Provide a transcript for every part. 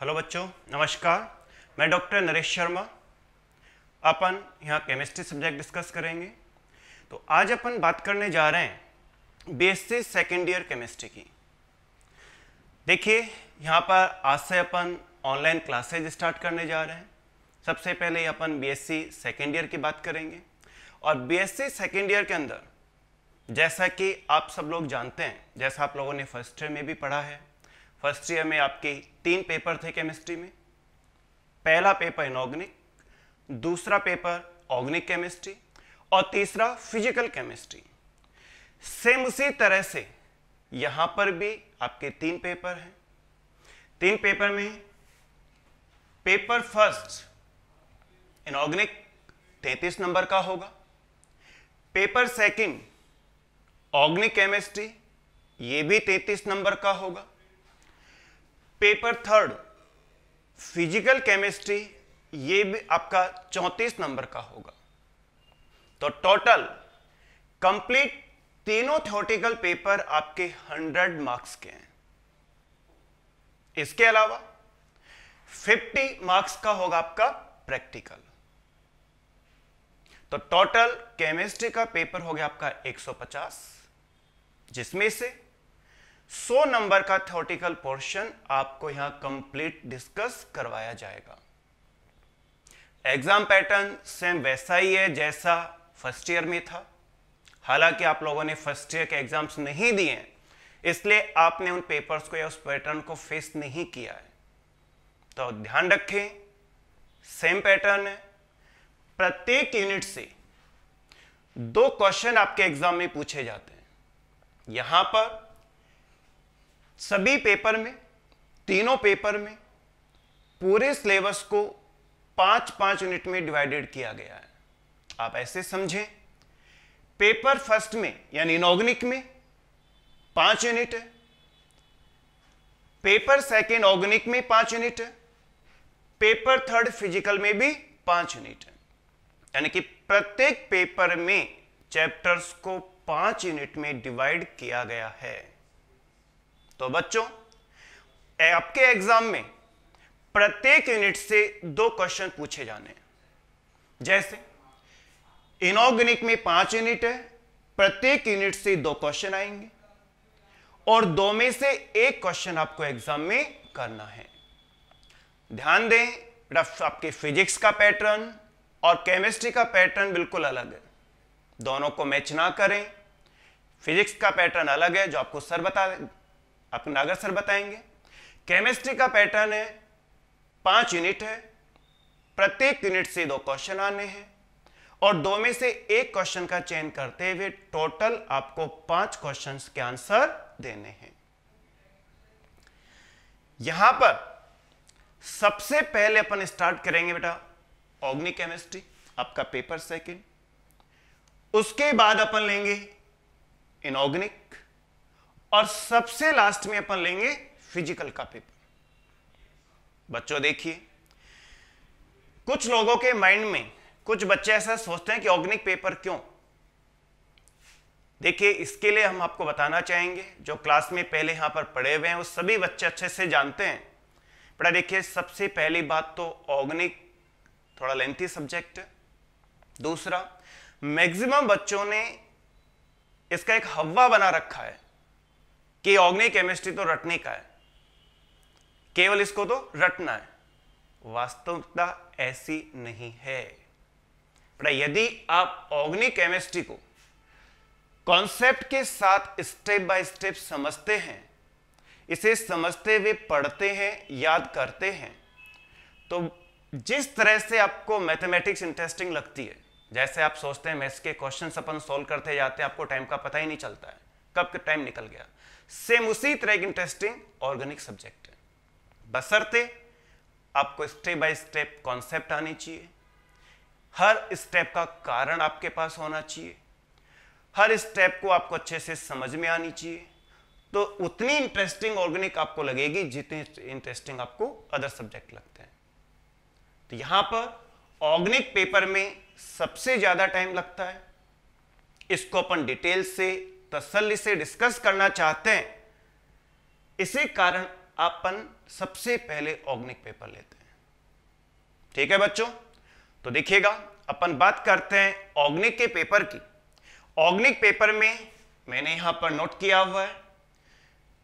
hello बच्चों नमस्कार मैं डॉक्टर नरेश शर्मा अपन यहाँ केमिस्ट्री सब्जेक्ट डिस्कस करेंगे तो आज अपन बात करने जा रहे हैं बीएससी सेकेंड ईयर केमिस्ट्री की देखिए यहाँ पर आज से अपन ऑनलाइन क्लासेज स्टार्ट करने जा रहे हैं सबसे पहले अपन बीएससी सेकेंड ईयर की बात करेंगे और बीएससी सेकेंड ईयर के अंदर जैसा कि आप सब लोग जानते हैं जैसा आप लोगों ने फर्स्ट ईयर में भी पढ़ा है फर्स्ट ईयर में आपके तीन पेपर थे केमिस्ट्री में पहला पेपर इनऑर्गेनिक दूसरा पेपर ऑर्गेनिक केमिस्ट्री और तीसरा फिजिकल केमिस्ट्री सेम उसी तरह से यहां पर भी आपके तीन पेपर हैं तीन पेपर में पेपर फर्स्ट इनऑर्गेनिक तैतीस नंबर का होगा पेपर सेकंड ऑर्गेनिक केमिस्ट्री ये भी तैतीस नंबर का होगा पेपर थर्ड फिजिकल केमिस्ट्री ये भी आपका 34 नंबर का होगा तो टोटल कंप्लीट तीनों थ्योरेटिकल पेपर आपके 100 मार्क्स के हैं इसके अलावा 50 मार्क्स का होगा आपका प्रैक्टिकल तो टोटल केमिस्ट्री का पेपर हो गया आपका 150 जिसमें से सौ नंबर का थोटिकल पोर्शन आपको यहां कंप्लीट डिस्कस करवाया जाएगा एग्जाम पैटर्न सेम वैसा ही है जैसा फर्स्ट ईयर में था हालांकि आप लोगों ने फर्स्ट ईयर के एग्जाम्स नहीं दिए हैं इसलिए आपने उन पेपर्स को या उस पैटर्न को फेस नहीं किया है तो ध्यान रखें सेम पैटर्न है प्रत्येक यूनिट से दो क्वेश्चन आपके एग्जाम में पूछे जाते हैं यहां पर सभी पेपर में तीनों पेपर में पूरे सिलेबस को पांच पांच यूनिट में डिवाइडेड किया गया है आप ऐसे समझें पेपर फर्स्ट में यानी इनऑर्गेनिक में पांच यूनिट है पेपर सेकेंड ऑर्गेनिक में पांच यूनिट है पेपर थर्ड फिजिकल में भी पांच यूनिट है यानी कि प्रत्येक पेपर में चैप्टर्स को पांच यूनिट में डिवाइड किया गया है तो बच्चों आपके एग्जाम में प्रत्येक यूनिट से दो क्वेश्चन पूछे जाने हैं जैसे इनऑर्गेनिक में पांच यूनिट है प्रत्येक यूनिट से दो क्वेश्चन आएंगे और दो में से एक क्वेश्चन आपको एग्जाम में करना है ध्यान दें आपके फिजिक्स का पैटर्न और केमिस्ट्री का पैटर्न बिल्कुल अलग है दोनों को मैच ना करें फिजिक्स का पैटर्न अलग है जो आपको सर बता आपको नागर सर बताएंगे केमिस्ट्री का पैटर्न है पांच यूनिट है प्रत्येक यूनिट से दो क्वेश्चन आने हैं और दो में से एक क्वेश्चन का चयन करते हुए टोटल आपको पांच क्वेश्चंस के आंसर देने हैं यहां पर सबसे पहले अपन स्टार्ट करेंगे बेटा ऑग्नि केमिस्ट्री आपका पेपर सेकंड उसके बाद अपन लेंगे इनऑर्गेनिक और सबसे लास्ट में अपन लेंगे फिजिकल का पेपर बच्चों देखिए कुछ लोगों के माइंड में कुछ बच्चे ऐसा सोचते हैं कि ऑर्गेनिक पेपर क्यों देखिए इसके लिए हम आपको बताना चाहेंगे जो क्लास में पहले यहां पर पढ़े हुए हैं वो सभी बच्चे अच्छे से जानते हैं बड़ा देखिए सबसे पहली बात तो ऑर्गेनिक थोड़ा लेंथी सब्जेक्ट है दूसरा मैक्सिमम बच्चों ने इसका एक हवा बना रखा है कि ऑग्निक केमिस्ट्री तो रटने का है केवल इसको तो रटना है वास्तविकता ऐसी नहीं है यदि आप ऑग्निक केमिस्ट्री को कॉन्सेप्ट के साथ स्टेप बाय स्टेप समझते हैं इसे समझते हुए पढ़ते हैं याद करते हैं तो जिस तरह से आपको मैथमेटिक्स इंटरेस्टिंग लगती है जैसे आप सोचते हैं मैथ्स के क्वेश्चन अपन सोल्व करते जाते हैं आपको टाइम का पता ही नहीं चलता है कब का टाइम निकल गया सेम उसी तरह की इंटरेस्टिंग ऑर्गेनिक सब्जेक्ट है बसरते आपको स्टेप बाय स्टेप कॉन्सेप्ट आने चाहिए हर स्टेप का कारण आपके पास होना चाहिए हर स्टेप को आपको अच्छे से समझ में आनी चाहिए तो उतनी इंटरेस्टिंग ऑर्गेनिक आपको लगेगी जितनी इंटरेस्टिंग आपको अदर सब्जेक्ट लगते हैं तो यहां पर ऑर्गेनिक पेपर में सबसे ज्यादा टाइम लगता है इसको अपन डिटेल से तसल्ली से डिस्कस करना चाहते हैं इसी कारण अपन सबसे पहले ऑर्गेनिक पेपर लेते हैं ठीक है बच्चों तो देखिएगा अपन बात करते हैं ऑर्गेनिक के पेपर की ऑर्गेनिक पेपर में मैंने यहां पर नोट किया हुआ है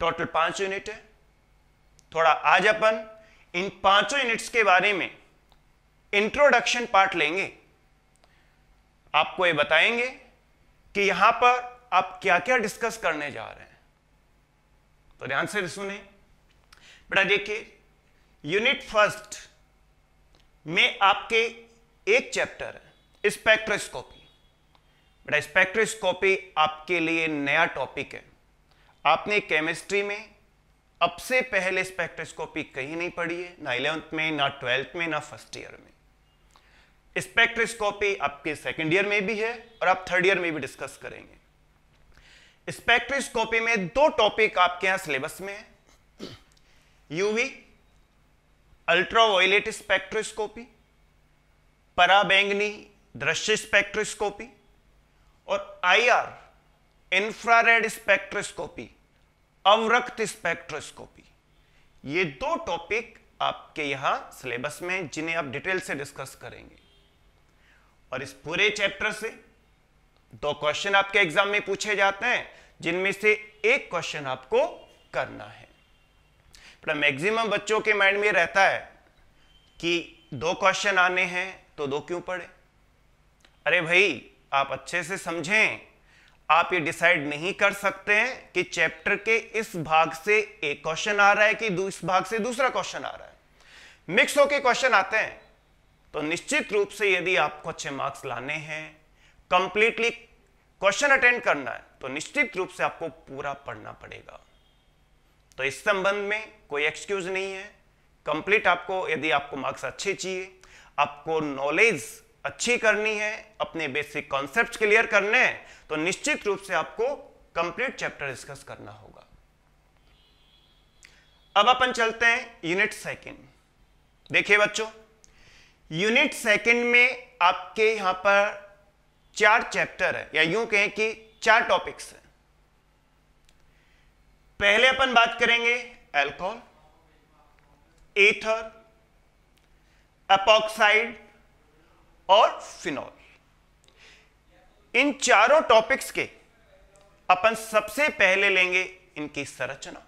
टोटल पांच यूनिट है थोड़ा आज अपन इन पांचों यूनिट्स के बारे में इंट्रोडक्शन पार्ट लेंगे आपको ये बताएंगे कि यहां पर आप क्या क्या डिस्कस करने जा रहे हैं तो ध्यान से सुने बेटा देखिए यूनिट फर्स्ट में आपके एक चैप्टर है स्पेक्ट्रोस्कोपी बेटा स्पेक्ट्रोस्कोपी आपके लिए नया टॉपिक है आपने केमिस्ट्री में अब से पहले स्पेक्ट्रोस्कोपी कहीं नहीं पढ़ी है ना इलेवंथ में ना ट्वेल्थ में ना फर्स्ट ईयर में स्पेक्ट्रोस्कोपी आपके सेकेंड ईयर में भी है और आप थर्ड ईयर में भी डिस्कस करेंगे स्पेक्ट्रोस्कोपी में दो टॉपिक आपके यहां सिलेबस में है यूवी अल्ट्रावायलेट स्पेक्ट्रोस्कोपी पराबैंगनी दृश्य स्पेक्ट्रोस्कोपी और आईआर इंफ्रारेड स्पेक्ट्रोस्कोपी अवरक्त स्पेक्ट्रोस्कोपी ये दो टॉपिक आपके यहां सिलेबस में जिन्हें आप डिटेल से डिस्कस करेंगे और इस पूरे चैप्टर से दो क्वेश्चन आपके एग्जाम में पूछे जाते हैं जिनमें से एक क्वेश्चन आपको करना है मैक्सिमम बच्चों के माइंड में रहता है कि दो क्वेश्चन आने हैं तो दो क्यों पढ़े अरे भाई आप अच्छे से समझें आप ये डिसाइड नहीं कर सकते हैं कि चैप्टर के इस भाग से एक क्वेश्चन आ रहा है कि इस भाग से दूसरा क्वेश्चन आ रहा है मिक्स होके क्वेश्चन आते हैं तो निश्चित रूप से यदि आपको अच्छे मार्क्स लाने हैं कंप्लीटली क्वेश्चन अटेंड करना है तो निश्चित रूप से आपको पूरा पढ़ना पड़ेगा तो इस संबंध में कोई एक्सक्यूज नहीं है कंप्लीट आपको यदि आपको मार्क्स अच्छे चाहिए आपको नॉलेज अच्छी करनी है अपने बेसिक कॉन्सेप्ट क्लियर करने हैं तो निश्चित रूप से आपको कंप्लीट चैप्टर डिस्कस करना होगा अब अपन चलते हैं यूनिट सेकंड देखिए बच्चों यूनिट सेकंड में आपके यहां पर चार चैप्टर है या यूं कहें कि चार टॉपिक्स हैं पहले अपन बात करेंगे एल्कोहल एथर अपॉक्साइड और फिनॉल इन चारों टॉपिक्स के अपन सबसे पहले लेंगे इनकी संरचना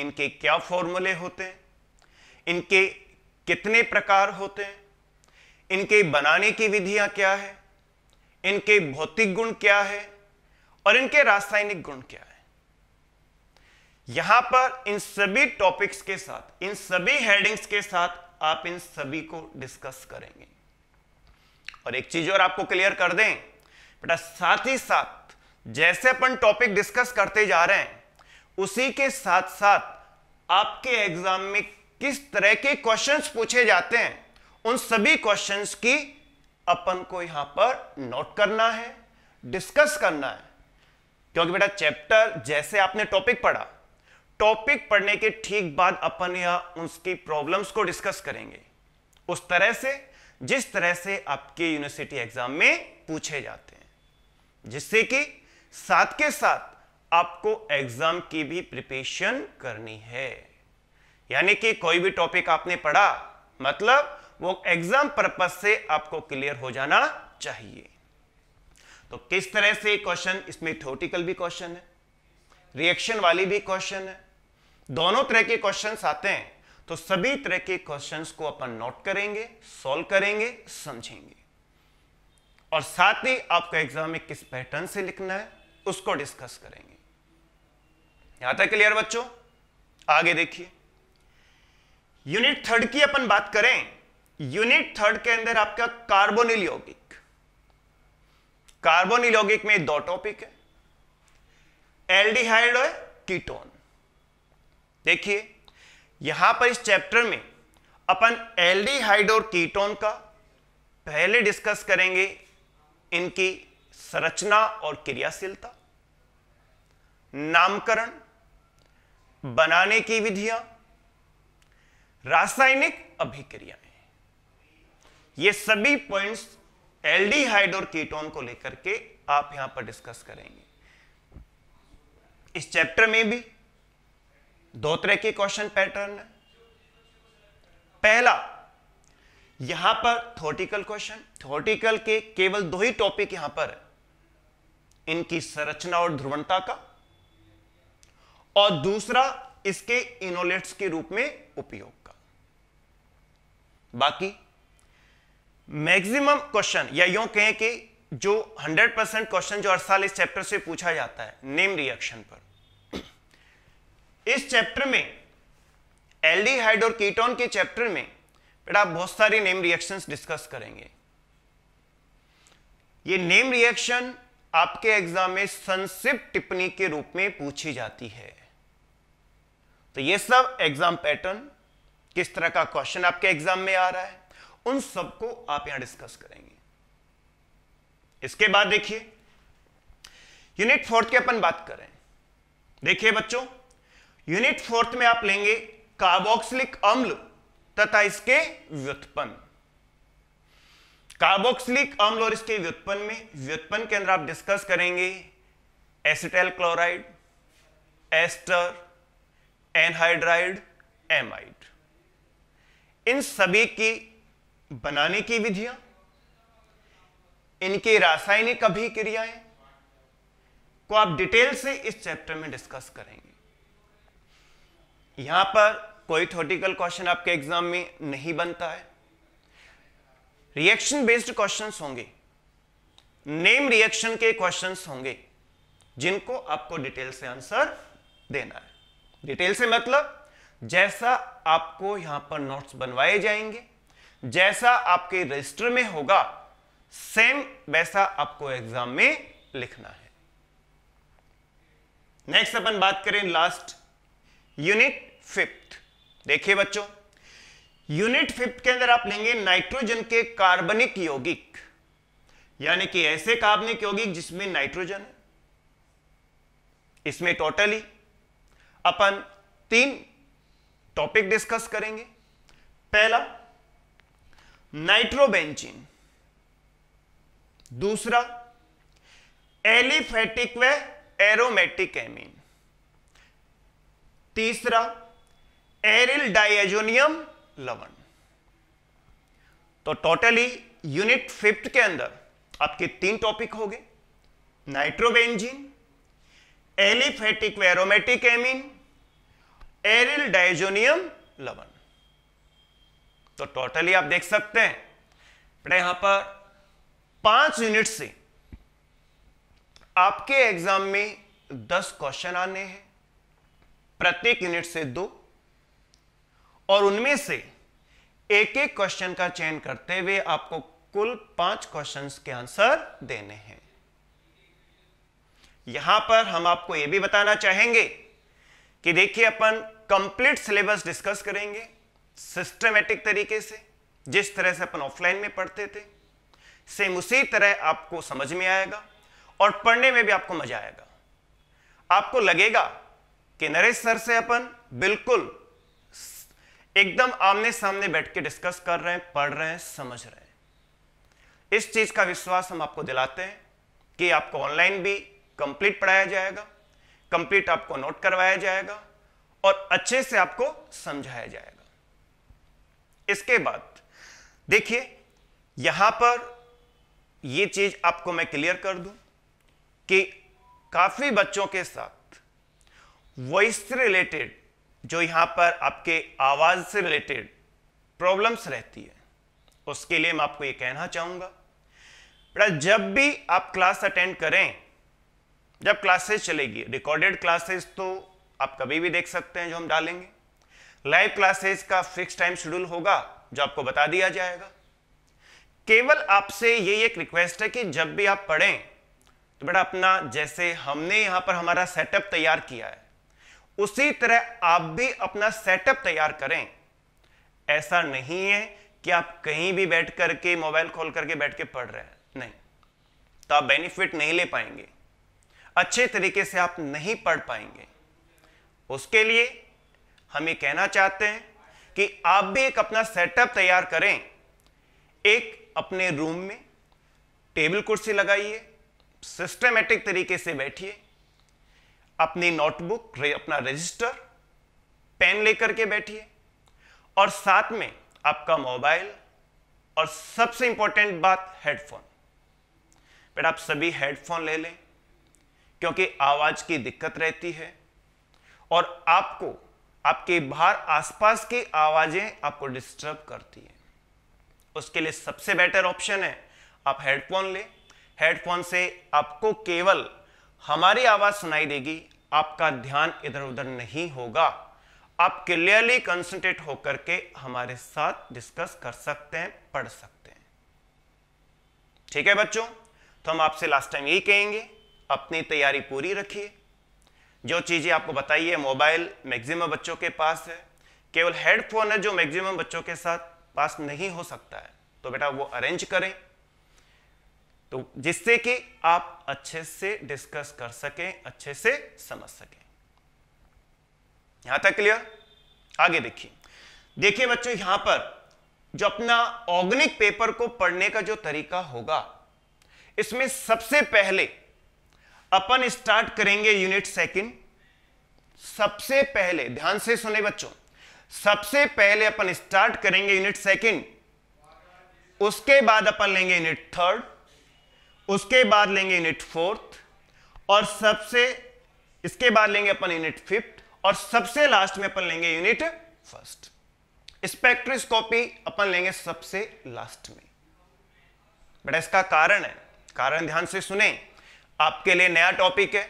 इनके क्या फॉर्मूले होते हैं इनके कितने प्रकार होते हैं इनके बनाने की विधियां क्या है इनके भौतिक गुण क्या है और इनके रासायनिक गुण क्या है यहां पर इन सभी टॉपिक्स के साथ इन सभी हेडिंग्स के साथ आप इन सभी को डिस्कस करेंगे और एक चीज और आपको क्लियर कर दें बेटा साथ ही साथ जैसे अपन टॉपिक डिस्कस करते जा रहे हैं उसी के साथ साथ आपके एग्जाम में किस तरह के क्वेश्चंस पूछे जाते हैं उन सभी क्वेश्चंस की अपन को यहां पर नोट करना है डिस्कस करना है क्योंकि बेटा चैप्टर जैसे आपने टॉपिक पढ़ा टॉपिक पढ़ने के ठीक बाद अपन यह उसकी प्रॉब्लम्स को डिस्कस करेंगे उस तरह से जिस तरह से आपके यूनिवर्सिटी एग्जाम में पूछे जाते हैं जिससे कि साथ के साथ आपको एग्जाम की भी प्रिपरेशन करनी है यानी कि कोई भी टॉपिक आपने पढ़ा मतलब वो एग्जाम पर्पज से आपको क्लियर हो जाना चाहिए तो किस तरह से क्वेश्चन इसमें थोटिकल भी क्वेश्चन है रिएक्शन वाली भी क्वेश्चन है दोनों तरह के क्वेश्चन आते हैं तो सभी तरह के क्वेश्चन को अपन नोट करेंगे सॉल्व करेंगे समझेंगे और साथ ही आपका एग्जाम में किस पैटर्न से लिखना है उसको डिस्कस करेंगे यहां तक क्लियर बच्चों आगे देखिए यूनिट थर्ड की अपन बात करें यूनिट थर्ड के अंदर आपका कार्बोनिल यौगिक कार्बोनिल यौगिक में दो टॉपिक है एल्डिहाइड और कीटोन देखिए यहां पर इस चैप्टर में अपन एल्डिहाइड और कीटोन का पहले डिस्कस करेंगे इनकी संरचना और क्रियाशीलता नामकरण बनाने की विधियां रासायनिक अभिक्रियाएं ये सभी पॉइंट्स एल्डिहाइड और कीटोन को लेकर के आप यहां पर डिस्कस करेंगे इस चैप्टर में भी दो तरह के क्वेश्चन पैटर्न है पहला यहां पर थोटिकल क्वेश्चन थोटिकल के केवल दो ही टॉपिक यहां पर है इनकी संरचना और ध्रुवणता का और दूसरा इसके इनोलेट्स के रूप में उपयोग का बाकी मैक्सिमम क्वेश्चन या यूं कहें कि जो 100 परसेंट क्वेश्चन जो हर साल इस चैप्टर से पूछा जाता है नेम रिएक्शन पर इस चैप्टर में एल्डिहाइड और कीटोन के चैप्टर में बेटा आप बहुत सारी नेम रिएक्शंस डिस्कस करेंगे ये नेम रिएक्शन आपके एग्जाम में संक्षिप्त टिप्पणी के रूप में पूछी जाती है तो ये सब एग्जाम पैटर्न किस तरह का क्वेश्चन आपके एग्जाम में आ रहा है उन सबको आप यहां डिस्कस करेंगे इसके बाद देखिए यूनिट फोर्थ की अपन बात करें देखिए बच्चों यूनिट फोर्थ में आप लेंगे कार्बोक्सिलिक अम्ल तथा इसके व्युत्पन्न कार्बोक्सिलिक अम्ल और इसके व्युत्पन्न में व्युत्पन्न के अंदर आप डिस्कस करेंगे acetyl chloride ester anhydride amide इन सभी की बनाने की विधियां इनकी रासायनिक अभिक्रियाएं को आप डिटेल से इस चैप्टर में डिस्कस करेंगे यहां पर कोई थोटिकल क्वेश्चन आपके एग्जाम में नहीं बनता है रिएक्शन बेस्ड क्वेश्चंस होंगे नेम रिएक्शन के क्वेश्चंस होंगे जिनको आपको डिटेल से आंसर देना है डिटेल से मतलब जैसा आपको यहां पर नोट्स बनवाए जाएंगे जैसा आपके रजिस्टर में होगा सेम वैसा आपको एग्जाम में लिखना है नेक्स्ट अपन बात करें लास्ट यूनिट फिफ्थ देखिए बच्चों यूनिट फिफ्थ के अंदर आप लेंगे नाइट्रोजन के कार्बनिक यौगिक यानी कि ऐसे कार्बनिक यौगिक जिसमें नाइट्रोजन है इसमें टोटली अपन तीन टॉपिक डिस्कस करेंगे पहला नाइट्रोबेंजीन दूसरा एलिफेटिक व एरोमेटिक एमीन तीसरा एरिल डाइजोनियम लवन तो टोटली यूनिट फिफ्थ के अंदर आपके तीन टॉपिक हो गए नाइट्रोबेंजीन एलिफेटिक व एरोमेटिक एमीन एरिल डाइजोनियम लवन तो टोटली आप देख सकते हैं बेटा यहां पर पांच यूनिट से आपके एग्जाम में दस क्वेश्चन आने हैं प्रत्येक यूनिट से दो और उनमें से एक एक क्वेश्चन का चयन करते हुए आपको कुल पांच क्वेश्चंस के आंसर देने हैं यहां पर हम आपको यह भी बताना चाहेंगे कि देखिए अपन कंप्लीट सिलेबस डिस्कस करेंगे सिस्टमेटिक तरीके से जिस तरह से अपन ऑफलाइन में पढ़ते थे सेम उसी तरह आपको समझ में आएगा और पढ़ने में भी आपको मजा आएगा आपको लगेगा कि नरेश सर से अपन बिल्कुल एकदम आमने सामने बैठ के डिस्कस कर रहे हैं पढ़ रहे हैं समझ रहे हैं इस चीज का विश्वास हम आपको दिलाते हैं कि आपको ऑनलाइन भी कंप्लीट पढ़ाया जाएगा कंप्लीट आपको नोट करवाया जाएगा और अच्छे से आपको समझाया जाएगा इसके बाद देखिए यहां पर यह चीज आपको मैं क्लियर कर दूं कि काफी बच्चों के साथ वॉइस से रिलेटेड जो यहां पर आपके आवाज से रिलेटेड प्रॉब्लम्स रहती है उसके लिए मैं आपको यह कहना चाहूंगा बेटा जब भी आप क्लास अटेंड करें जब क्लासेस चलेगी रिकॉर्डेड क्लासेस तो आप कभी भी देख सकते हैं जो हम डालेंगे लाइव क्लासेस का फिक्स टाइम शेड्यूल होगा जो आपको बता दिया जाएगा केवल आपसे ये एक रिक्वेस्ट है कि जब भी आप पढ़ें तो बेटा अपना जैसे हमने यहां पर हमारा सेटअप तैयार किया है उसी तरह आप भी अपना सेटअप तैयार करें ऐसा नहीं है कि आप कहीं भी बैठ करके मोबाइल खोल करके बैठ के पढ़ रहे हैं नहीं तो आप बेनिफिट नहीं ले पाएंगे अच्छे तरीके से आप नहीं पढ़ पाएंगे उसके लिए हम ये कहना चाहते हैं कि आप भी एक अपना सेटअप तैयार करें एक अपने रूम में टेबल कुर्सी लगाइए सिस्टमेटिक तरीके से बैठिए अपनी नोटबुक अपना रजिस्टर पेन लेकर के बैठिए और साथ में आपका मोबाइल और सबसे इंपॉर्टेंट बात हेडफोन बट आप सभी हेडफोन ले लें क्योंकि आवाज की दिक्कत रहती है और आपको आपके बाहर आसपास की आवाजें आपको डिस्टर्ब करती है उसके लिए सबसे बेटर ऑप्शन है आप हेडफोन ले हेडफोन से आपको केवल हमारी आवाज सुनाई देगी आपका ध्यान इधर उधर नहीं होगा आप क्लियरली कंसंट्रेट होकर के हमारे साथ डिस्कस कर सकते हैं पढ़ सकते हैं ठीक है बच्चों तो हम आपसे लास्ट टाइम यही कहेंगे अपनी तैयारी पूरी रखिए जो चीज़ें आपको बताइए मोबाइल मैक्सिमम बच्चों के पास है केवल हेडफोन है जो मैक्सिमम बच्चों के साथ पास नहीं हो सकता है तो बेटा वो अरेंज करें तो जिससे कि आप अच्छे से डिस्कस कर सकें अच्छे से समझ सकें यहां तक क्लियर आगे देखिए देखिए बच्चों यहां पर जो अपना ऑर्गेनिक पेपर को पढ़ने का जो तरीका होगा इसमें सबसे पहले अपन स्टार्ट करेंगे यूनिट सेकंड सबसे पहले ध्यान से सुने बच्चों सबसे पहले अपन स्टार्ट करेंगे यूनिट सेकंड उसके बाद अपन लेंगे यूनिट थर्ड उसके बाद लेंगे यूनिट फोर्थ और सबसे इसके बाद लेंगे अपन यूनिट फिफ्थ और सबसे लास्ट में अपन लेंगे यूनिट फर्स्ट स्पेक्ट्रोस्कोपी अपन लेंगे सबसे लास्ट में बट इसका कारण है कारण ध्यान से सुने आपके लिए नया टॉपिक है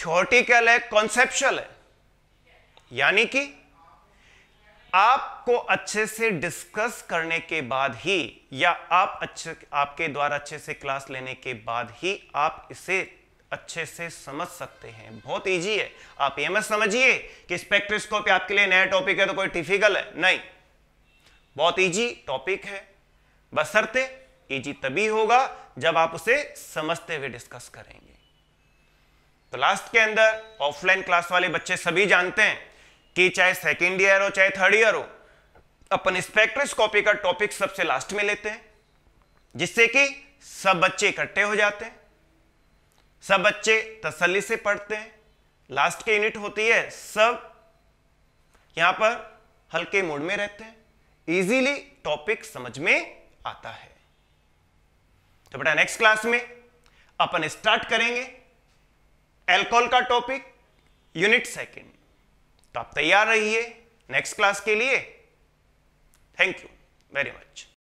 थ्योरटिकल है कॉन्सेप्शल है यानी कि आपको अच्छे से डिस्कस करने के बाद ही या आप अच्छे आपके द्वारा अच्छे से क्लास लेने के बाद ही आप इसे अच्छे से समझ सकते हैं बहुत इजी है आप ये मत समझिए कि स्पेक्ट्रोस्कोपी आपके लिए नया टॉपिक है तो कोई टिफिकल है नहीं बहुत इजी टॉपिक है बसरते इजी तभी होगा जब आप उसे समझते हुए डिस्कस करेंगे तो लास्ट के अंदर ऑफलाइन क्लास वाले बच्चे सभी जानते हैं कि चाहे सेकेंड ईयर हो चाहे थर्ड ईयर हो अपन स्पेक्ट्रोस्कोपी का टॉपिक सबसे लास्ट में लेते हैं जिससे कि सब बच्चे इकट्ठे हो जाते हैं सब बच्चे तसल्ली से पढ़ते हैं लास्ट की यूनिट होती है सब यहां पर हल्के मूड में रहते हैं इजीली टॉपिक समझ में आता है तो बेटा नेक्स्ट क्लास में अपन स्टार्ट करेंगे एल्कोहल का टॉपिक यूनिट सेकेंड तो आप तैयार रहिए नेक्स्ट क्लास के लिए थैंक यू वेरी मच